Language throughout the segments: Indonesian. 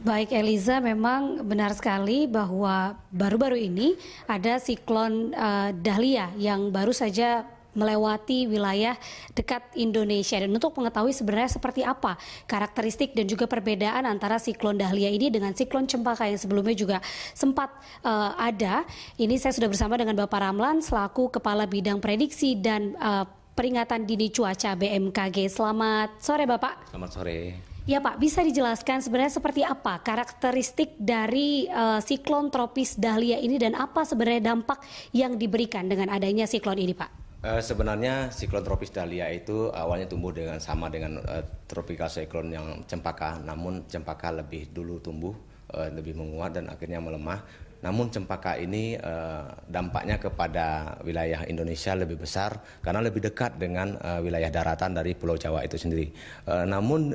Baik Eliza, memang benar sekali bahwa baru-baru ini ada siklon uh, Dahlia yang baru saja melewati wilayah dekat Indonesia dan untuk mengetahui sebenarnya seperti apa karakteristik dan juga perbedaan antara siklon Dahlia ini dengan siklon Cempaka yang sebelumnya juga sempat uh, ada. Ini saya sudah bersama dengan Bapak Ramlan selaku Kepala Bidang Prediksi dan uh, peringatan dini cuaca BMKG. Selamat sore Bapak. Selamat sore. Ya Pak, bisa dijelaskan sebenarnya seperti apa karakteristik dari uh, siklon tropis Dahlia ini dan apa sebenarnya dampak yang diberikan dengan adanya siklon ini Pak? Uh, sebenarnya siklon tropis Dahlia itu awalnya tumbuh dengan sama dengan uh, tropical cyclone yang cempaka, namun cempaka lebih dulu tumbuh, uh, lebih menguat dan akhirnya melemah namun cempaka ini eh, dampaknya kepada wilayah Indonesia lebih besar karena lebih dekat dengan eh, wilayah daratan dari Pulau Jawa itu sendiri. Eh, namun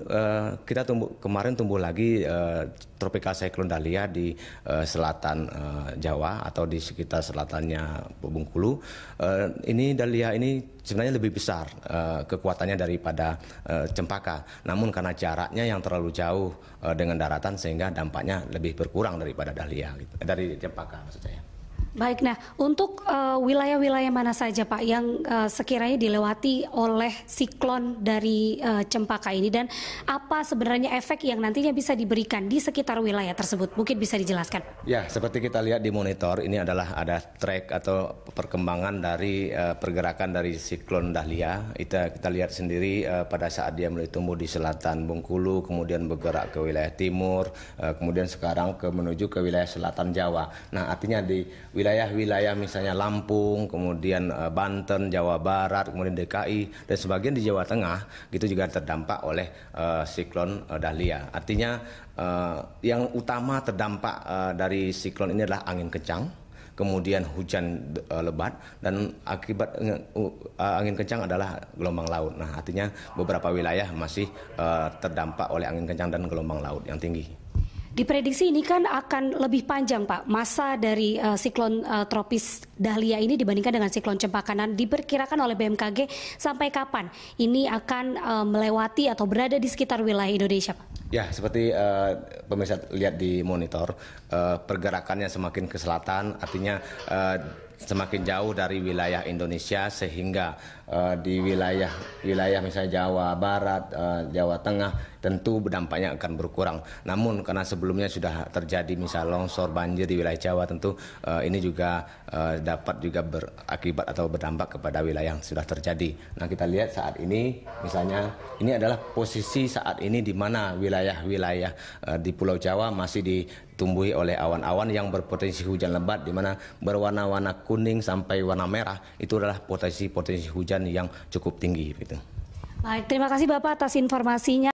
kita tumbuh, kemarin tumbuh lagi uh, tropical cyclone Dahlia di selatan Jawa atau di sekitar selatannya Bengkulu. ini Dahlia ini sebenarnya lebih besar kekuatannya daripada cempaka. Namun karena jaraknya yang terlalu jauh dengan daratan sehingga dampaknya lebih berkurang daripada Dahlia gitu. dari Cempaka maksud saya Baik, nah untuk eh, wilayah-wilayah uh, mana saja Pak yang uh, sekiranya dilewati oleh siklon dari uh, Cempaka ini dan apa sebenarnya efek yang nantinya bisa diberikan di sekitar wilayah tersebut? Mungkin bisa dijelaskan. Ya, seperti kita lihat di monitor ini adalah ada track atau perkembangan dari uh, pergerakan dari siklon Dahlia. Kita kita lihat sendiri uh, pada saat dia mulai tumbuh di selatan Bengkulu, kemudian bergerak ke wilayah timur, uh, kemudian sekarang ke menuju ke wilayah selatan Jawa. Nah, artinya di wilayah wilayah-wilayah misalnya Lampung, kemudian eh, Banten, Jawa Barat, kemudian DKI dan sebagian di Jawa Tengah itu juga terdampak oleh uh, siklon uh, Dahlia. Artinya uh, yang utama terdampak uh, dari siklon ini adalah angin kencang kemudian hujan uh, lebat dan akibat uh, angin kencang adalah gelombang laut. Nah, artinya beberapa wilayah masih uh, terdampak oleh angin kencang dan gelombang laut yang tinggi. Diprediksi ini kan akan lebih panjang Pak masa dari uh, siklon uh, tropis Dahlia ini dibandingkan dengan siklon Cempakanan diperkirakan oleh BMKG sampai kapan ini akan uh, melewati atau berada di sekitar wilayah Indonesia Pak? Ya, seperti uh, pemirsa lihat di monitor, uh, pergerakannya semakin ke selatan, artinya uh, semakin jauh dari wilayah Indonesia sehingga uh, di wilayah wilayah misalnya Jawa Barat, uh, Jawa Tengah tentu dampaknya akan berkurang. Namun karena sebelumnya sudah terjadi misal longsor, banjir di wilayah Jawa tentu uh, ini juga uh, dapat juga berakibat atau berdampak kepada wilayah yang sudah terjadi. Nah, kita lihat saat ini misalnya ini adalah posisi saat ini di mana wilayah wilayah-wilayah uh, di Pulau Jawa masih ditumbuhi oleh awan-awan yang berpotensi hujan lebat di mana berwarna-warna kuning sampai warna merah itu adalah potensi-potensi hujan yang cukup tinggi gitu. Baik, terima kasih Bapak atas informasinya.